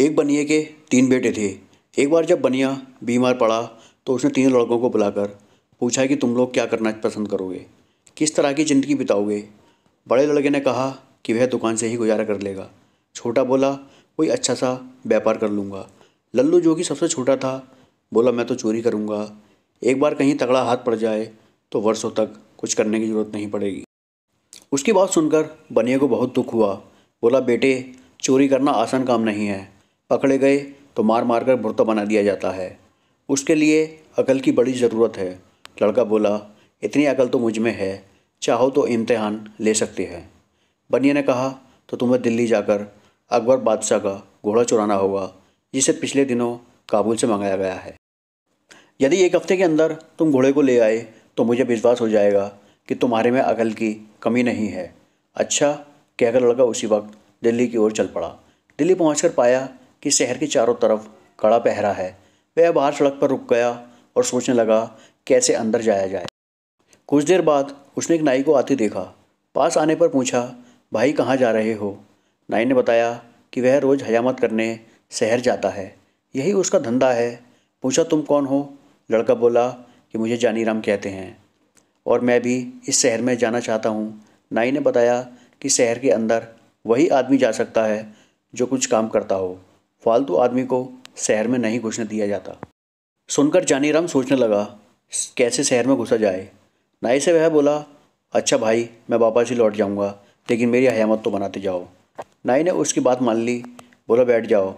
एक बनिए के तीन बेटे थे एक बार जब बनिया बीमार पड़ा तो उसने तीनों लड़कों को बुलाकर पूछा कि तुम लोग क्या करना पसंद करोगे किस तरह की ज़िंदगी बिताओगे बड़े लड़के ने कहा कि वह दुकान से ही गुजारा कर लेगा छोटा बोला कोई अच्छा सा व्यापार कर लूँगा लल्लू जो कि सबसे छोटा था बोला मैं तो चोरी करूँगा एक बार कहीं तगड़ा हाथ पड़ जाए तो वर्षों तक कुछ करने की ज़रूरत नहीं पड़ेगी उसकी बात सुनकर बनिए को बहुत दुख हुआ बोला बेटे चोरी करना आसान काम नहीं है पकड़े गए तो मार मार कर भुरता बना दिया जाता है उसके लिए अकल की बड़ी ज़रूरत है लड़का बोला इतनी अकल तो मुझ में है चाहो तो इम्तहान ले सकते हैं बनिया ने कहा तो तुम्हें दिल्ली जाकर अकबर बादशाह का घोड़ा चुराना होगा जिसे पिछले दिनों काबुल से मंगाया गया है यदि एक हफ्ते के अंदर तुम घोड़े को ले आए तो मुझे विश्वास हो जाएगा कि तुम्हारे में अकल की कमी नहीं है अच्छा कहकर लड़का उसी वक्त दिल्ली की ओर चल पड़ा दिल्ली पहुंचकर पाया कि शहर के चारों तरफ कड़ा पहरा है वह बाहर सड़क पर रुक गया और सोचने लगा कैसे अंदर जाया जाए कुछ देर बाद उसने एक नाई को आते देखा पास आने पर पूछा भाई कहाँ जा रहे हो नाई ने बताया कि वह रोज़ हजामत करने शहर जाता है यही उसका धंधा है पूछा तुम कौन हो लड़का बोला कि मुझे जानी राम कहते हैं और मैं भी इस शहर में जाना चाहता हूँ नाई ने बताया कि शहर के अंदर वही आदमी जा सकता है जो कुछ काम करता हो फालतू आदमी को शहर में नहीं घुसने दिया जाता सुनकर जानीराम सोचने लगा कैसे शहर में घुसा जाए नाई से वह बोला अच्छा भाई मैं वापस ही लौट जाऊंगा लेकिन मेरी हयामत तो बनाते जाओ नाई ने उसकी बात मान ली बोला बैठ जाओ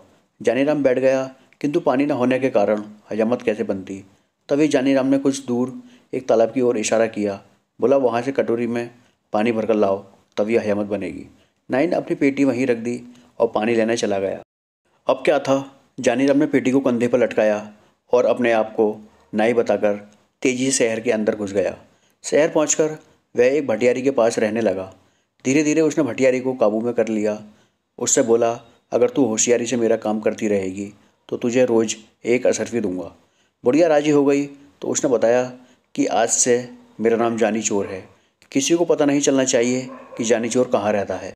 जानीराम बैठ गया किंतु पानी न होने के कारण हजामत कैसे बनती तभी जानीराम ने कुछ दूर एक तालाब की ओर इशारा किया बोला वहाँ से कटोरी में पानी भरकर लाओ तभी हयामत बनेगी नाई ने अपनी पेटी वहीं रख दी और पानी लेने चला गया अब क्या था जानीराम ने पेटी को कंधे पर लटकाया और अपने आप को नाई बताकर तेजी से शहर के अंदर घुस गया शहर पहुंचकर वह एक भटियारी के पास रहने लगा धीरे धीरे उसने भटियारी को काबू में कर लिया उससे बोला अगर तू होशियारी से मेरा काम करती रहेगी तो तुझे रोज़ एक भी दूंगा बुढ़िया राजी हो गई तो उसने बताया कि आज से मेरा नाम जानी चोर है किसी को पता नहीं चलना चाहिए कि जानी चोर कहाँ रहता है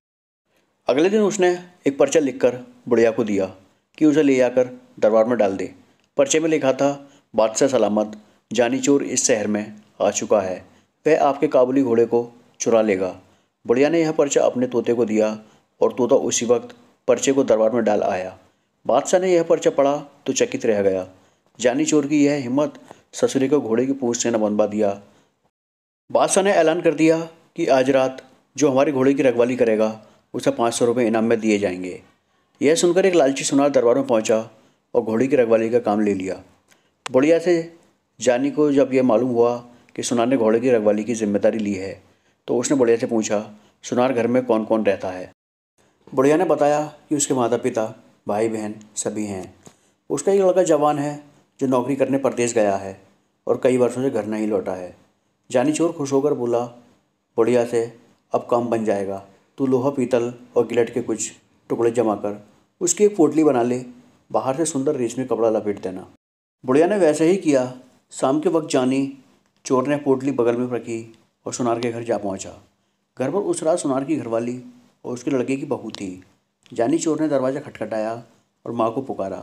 अगले दिन उसने एक पर्चा लिखकर बुढ़िया को दिया कि उसे ले आकर दरबार में डाल दे पर्चे में लिखा था बादशाह सलामत जानी चोर इस शहर में आ चुका है वह आपके काबुली घोड़े को चुरा लेगा बुढ़िया ने यह पर्चा अपने तोते को दिया और तोता उसी वक्त पर्चे को दरबार में डाल आया बादशाह ने यह पर्चा पढ़ा तो चकित रह गया जानी चोर की यह हिम्मत ससुरे को घोड़े की पूछ से न बनवा दिया बादशाह ने ऐलान कर दिया कि आज रात जो हमारे घोड़े की रखवाली करेगा उसे पाँच सौ रुपये इनाम में दिए जाएंगे यह सुनकर एक लालची सुनार दरबार में पहुंचा और घोड़ी की रखवाली का काम ले लिया बुढ़िया से जानी को जब यह मालूम हुआ कि सुनार ने घोड़े की रखवाली की जिम्मेदारी ली है तो उसने बुढ़िया से पूछा सुनार घर में कौन कौन रहता है बुढ़िया ने बताया कि उसके माता पिता भाई बहन सभी हैं उसका एक लड़का जवान है जो नौकरी करने परदेश गया है और कई वर्षों से घर नहीं लौटा है जानी चोर खुश होकर बोला बुढ़िया से अब काम बन जाएगा तो लोहा पीतल और गिलट के कुछ टुकड़े जमा कर उसकी एक पोटली बना ले बाहर से सुंदर रेशमी कपड़ा लपेट देना बुढ़िया ने वैसे ही किया शाम के वक्त जानी चोर ने पोटली बगल में रखी और सुनार के घर जा पहुंचा। घर पर उस रात सुनार की घरवाली और उसके लड़के की बहू थी जानी चोर ने दरवाज़ा खटखटाया और माँ को पुकारा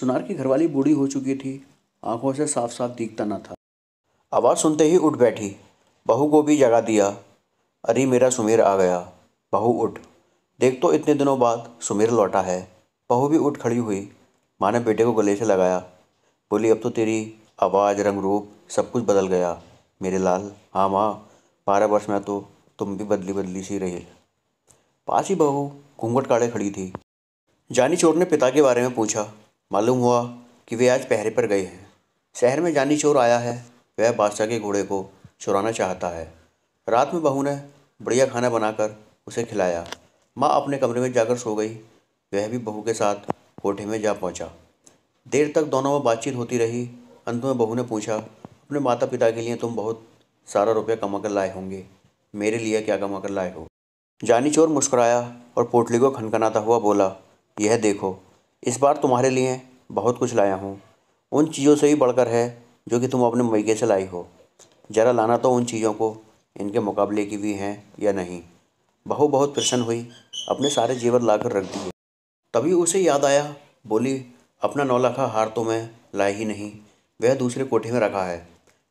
सुनार की घरवाली बूढ़ी हो चुकी थी आंखों से साफ साफ दिखता ना था आवाज़ सुनते ही उठ बैठी बहू को भी जगा दिया अरे मेरा सुमेर आ गया बहू उठ देख तो इतने दिनों बाद सुमेर लौटा है बहू भी उठ खड़ी हुई माँ ने बेटे को गले से लगाया बोली अब तो तेरी आवाज़ रंग रूप सब कुछ बदल गया मेरे लाल हाँ माँ बारह वर्ष में तो तुम भी बदली बदली सी रही पास ही बहू घूंघट काड़े खड़ी थी जानी चोर ने पिता के बारे में पूछा मालूम हुआ कि वे आज पहरे पर गए हैं शहर में जानी चोर आया है वह बादशाह के घोड़े को चुराना चाहता है रात में बहू ने बढ़िया खाना बनाकर उसे खिलाया माँ अपने कमरे में जाकर सो गई वह भी बहू के साथ कोठे में जा पहुँचा देर तक दोनों में बातचीत होती रही अंत में बहू ने पूछा अपने माता पिता के लिए तुम बहुत सारा रुपया कमा कर लाए होंगे मेरे लिए क्या कमा कर लाए हो जानी चोर मुस्कुराया और पोटली को खनखनाता हुआ बोला यह देखो इस बार तुम्हारे लिए बहुत कुछ लाया हूँ उन चीज़ों से ही बढ़कर है जो कि तुम अपने मैके से लाई हो ज़रा लाना तो उन चीज़ों को इनके मुकाबले की भी हैं या नहीं बहू बहुत प्रसन्न हुई अपने सारे जेवर लाकर रख दिए तभी उसे याद आया बोली अपना लाखा हार तो मैं लाई ही नहीं वह दूसरे कोठे में रखा है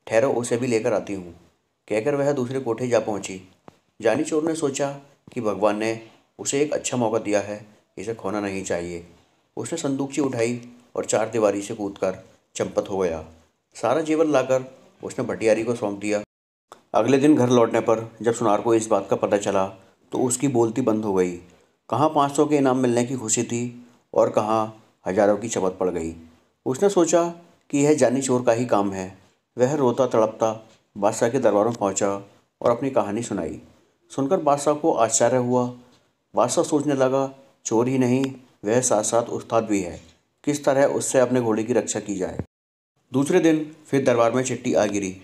ठहरो उसे भी लेकर आती हूँ कहकर वह दूसरे कोठे जा पहुँची जानी चोर ने सोचा कि भगवान ने उसे एक अच्छा मौका दिया है इसे खोना नहीं चाहिए उसने संदूकची उठाई और चार दीवारी से कूद कर चंपत हो गया सारा जीवन लाकर उसने भटियारी को सौंप दिया अगले दिन घर लौटने पर जब सुनार को इस बात का पता चला तो उसकी बोलती बंद हो गई कहाँ पाँच सौ के इनाम मिलने की खुशी थी और कहाँ हजारों की शपथ पड़ गई उसने सोचा कि यह जानी चोर का ही काम है वह रोता तड़पता बादशाह के दरबार में पहुँचा और अपनी कहानी सुनाई सुनकर बादशाह को आश्चर्य हुआ बादशाह सोचने लगा चोर ही नहीं वह साथ साथ उस्ताद भी है किस तरह उससे अपने घोड़े की रक्षा की जाए दूसरे दिन फिर दरबार में चिट्ठी आ गिरी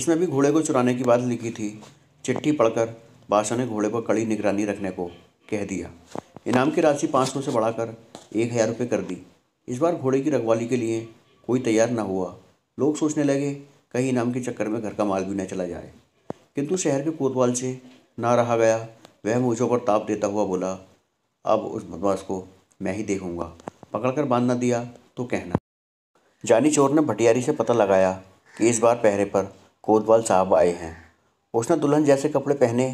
इसमें भी घोड़े को चुराने की बात लिखी थी चिट्ठी पढ़कर बादशाह ने घोड़े पर कड़ी निगरानी रखने को कह दिया इनाम की राशि पाँच सौ से बढ़ाकर एक हज़ार रुपये कर दी इस बार घोड़े की रखवाली के लिए कोई तैयार ना हुआ लोग सोचने लगे कहीं इनाम के चक्कर में घर का माल भी न चला जाए किंतु शहर के कोतवाल से ना रहा गया वह मुझों पर ताप देता हुआ बोला अब उस बदमाश को मैं ही देखूंगा पकड़कर बांधना दिया तो कहना जानी चोर ने भटियारी से पता लगाया कि इस बार पहरे पर कोतवाल साहब आए हैं उसने दुल्हन जैसे कपड़े पहने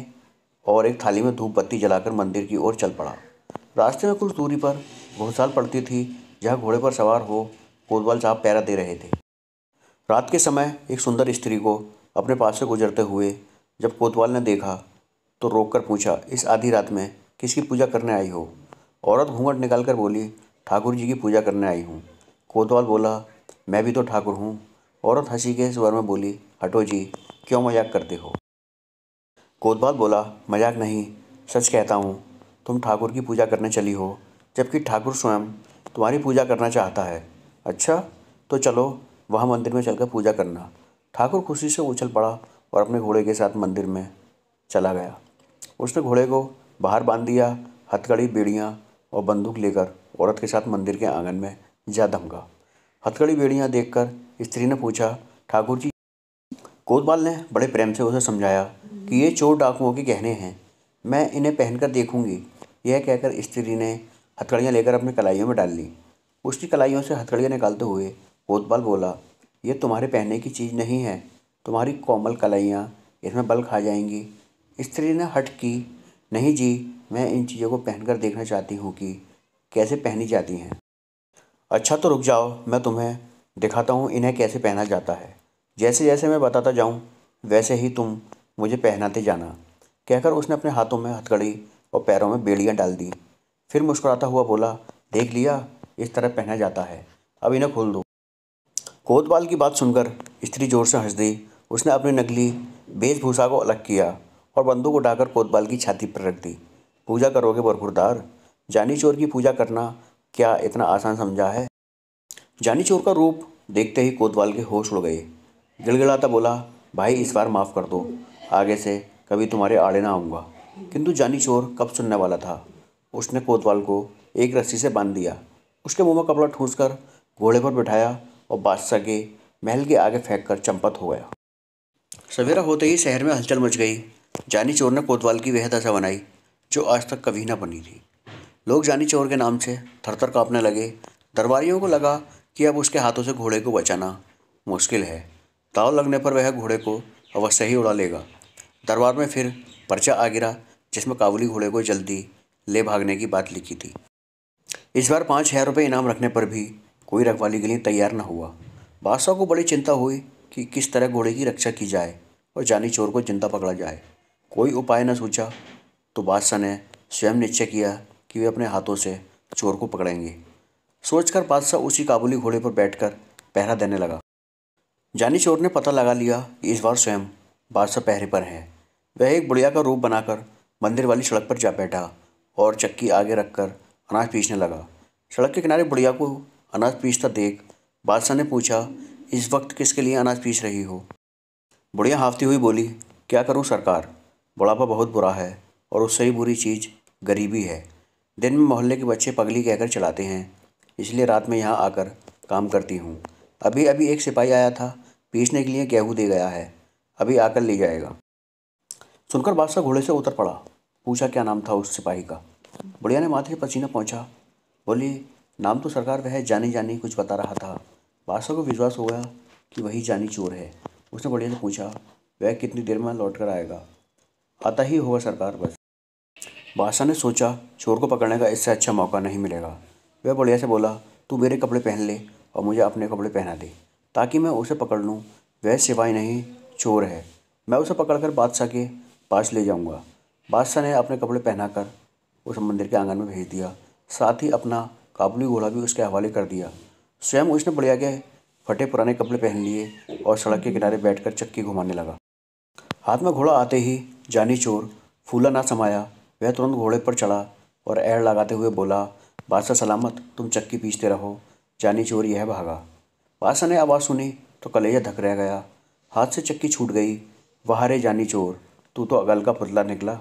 और एक थाली में धूप बत्ती जलाकर मंदिर की ओर चल पड़ा रास्ते में कुछ दूरी पर घोसाल पड़ती थी जहाँ घोड़े पर सवार हो कोतवाल साहब पैरा दे रहे थे रात के समय एक सुंदर स्त्री को अपने पास से गुजरते हुए जब कोतवाल ने देखा तो रोक कर पूछा इस आधी रात में किसकी पूजा करने आई हो औरत घूंघट कर बोली ठाकुर जी की पूजा करने आई हूँ कोतवाल बोला मैं भी तो ठाकुर हूँ औरत हंसी के स्वर में बोली हटो जी क्यों मजाक करते हो कोतवाल बोला मजाक नहीं सच कहता हूँ तुम ठाकुर की पूजा करने चली हो जबकि ठाकुर स्वयं तुम्हारी पूजा करना चाहता है अच्छा तो चलो वहाँ मंदिर में चलकर पूजा करना ठाकुर खुशी से उछल पड़ा और अपने घोड़े के साथ मंदिर में चला गया उसने घोड़े को बाहर बांध दिया हथकड़ी बेड़ियाँ और बंदूक लेकर औरत के साथ मंदिर के आंगन में जा धमका हथकड़ी बेड़ियाँ देखकर स्त्री ने पूछा ठाकुर जी कोतवाल ने बड़े प्रेम से उसे समझाया कि ये चोर डाकुओं के गहने हैं मैं इन्हें पहनकर देखूंगी यह कहकर स्त्री ने हथकड़ियाँ लेकर अपने कलाइयों में डाल ली उसकी कलाइयों से हथकड़ियाँ निकालते हुए कोतबाल बोला ये तुम्हारे पहनने की चीज़ नहीं है तुम्हारी कोमल कलाइयाँ इसमें बल खा जाएंगी स्त्री ने हट की नहीं जी मैं इन चीज़ों को पहनकर देखना चाहती हूँ कि कैसे पहनी जाती हैं अच्छा तो रुक जाओ मैं तुम्हें दिखाता हूँ इन्हें कैसे पहना जाता है जैसे जैसे मैं बताता जाऊँ वैसे ही तुम मुझे पहनाते जाना कहकर उसने अपने हाथों में हथकड़ी और पैरों में बेड़ियाँ डाल दी फिर मुस्कुराता हुआ बोला देख लिया इस तरह पहना जाता है अब इन्हें खोल दो कोतवाल की बात सुनकर स्त्री जोर से हंस दी उसने अपनी नकली वेशभूषा को अलग किया और बंदूक उठाकर कोतवाल की छाती पर रख दी पूजा करोगे बरखुरदार जानी चोर की पूजा करना क्या इतना आसान समझा है जानी चोर का रूप देखते ही कोतवाल के होश उड़ गए गिड़गिड़ाता बोला भाई इस बार माफ़ कर दो आगे से कभी तुम्हारे आड़े ना आऊँगा किंतु जानी चोर कब सुनने वाला था उसने कोतवाल को एक रस्सी से बांध दिया उसके मुंह में कपड़ा ठूस कर घोड़े पर बैठाया और बादशाह के महल के आगे फेंक कर चंपत हो गया सवेरा होते ही शहर में हलचल मच गई जानी चोर ने कोतवाल की वह दशा बनाई जो आज तक कभी ना बनी थी लोग जानी चोर के नाम से थरथर काँपने लगे दरबारियों को लगा कि अब उसके हाथों से घोड़े को बचाना मुश्किल है ताव लगने पर वह घोड़े को अवश्य ही उड़ा लेगा दरबार में फिर पर्चा आ गिरा जिसमें काबुली घोड़े को जल्दी ले भागने की बात लिखी थी इस बार पाँच हज़ार रुपये इनाम रखने पर भी कोई रखवाली के लिए तैयार न हुआ बादशाह को बड़ी चिंता हुई कि किस तरह घोड़े की रक्षा की जाए और जानी चोर को जिंदा पकड़ा जाए कोई उपाय न सोचा तो बादशाह ने स्वयं निश्चय किया कि वे अपने हाथों से चोर को पकड़ेंगे सोचकर बादशाह उसी काबुली घोड़े पर बैठकर पहरा देने लगा जानी चोर ने पता लगा लिया कि इस बार स्वयं बादशाह पहरे पर है वह एक बुढ़िया का रूप बनाकर मंदिर वाली सड़क पर जा बैठा और चक्की आगे रखकर अनाज पीसने लगा सड़क के किनारे बुढ़िया को अनाज पीसता देख बादशाह ने पूछा इस वक्त किसके लिए अनाज पीस रही हो बुढ़िया हाफती हुई बोली क्या करूं सरकार बुढ़ापा बहुत बुरा है और उससे ही बुरी चीज़ गरीबी है दिन में मोहल्ले के बच्चे पगली कहकर चलाते हैं इसलिए रात में यहाँ आकर काम करती हूँ अभी अभी एक सिपाही आया था पीसने के लिए गेहूँ दे गया है अभी आकर ले जाएगा सुनकर बादशाह घोड़े से उतर पड़ा पूछा क्या नाम था उस सिपाही का बुढ़िया ने माथे पसीना पहुंचा बोली नाम तो सरकार वह जानी जानी कुछ बता रहा था बादशाह को विश्वास हो गया कि वही जानी चोर है उसने बुढ़िया से पूछा वह कितनी देर में लौट कर आएगा आता ही होगा सरकार बस बादशाह ने सोचा चोर को पकड़ने का इससे अच्छा मौका नहीं मिलेगा वह बुढ़िया से बोला तू मेरे कपड़े पहन ले और मुझे अपने कपड़े पहना दे ताकि मैं उसे पकड़ लूँ वह सिवाय नहीं चोर है मैं उसे पकड़कर बादशाह के पास ले जाऊंगा बादशाह ने अपने कपड़े पहनाकर उस मंदिर के आंगन में भेज दिया साथ ही अपना काबुली घोड़ा भी उसके हवाले कर दिया स्वयं उसने बढ़िया के फटे पुराने कपड़े पहन लिए और सड़क के किनारे बैठकर चक्की घुमाने लगा हाथ में घोड़ा आते ही जानी चोर फूला ना समाया वह तुरंत घोड़े पर चढ़ा और ऐड लगाते हुए बोला बादशाह सलामत तुम चक्की पीसते रहो जानी चोर यह भागा बादशाह ने आवाज़ सुनी तो कलेजा धक रह गया हाथ से चक्की छूट गई वहाँ रे जानी चोर तू तो अगल का पुतला निकला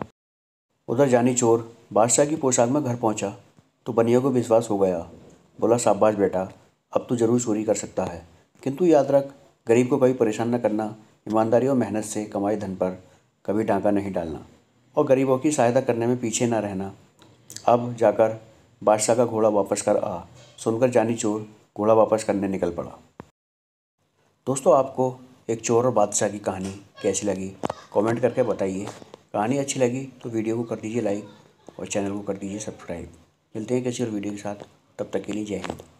उधर जानी चोर बादशाह की पोशाक में घर पहुँचा तो बनिया को विश्वास हो गया बोला शाबाश बेटा अब तू जरूर चोरी कर सकता है किंतु याद रख गरीब को कभी परेशान न करना ईमानदारी और मेहनत से कमाई धन पर कभी डांका नहीं डालना और गरीबों की सहायता करने में पीछे ना रहना अब जाकर बादशाह का घोड़ा वापस कर आ सुनकर जानी चोर घोड़ा वापस करने निकल पड़ा दोस्तों आपको एक चोर और बादशाह की कहानी कैसी लगी कमेंट करके बताइए कहानी अच्छी लगी तो वीडियो को कर दीजिए लाइक और चैनल को कर दीजिए सब्सक्राइब मिलते हैं किसी और वीडियो के साथ तब तक के लिए जय हिंद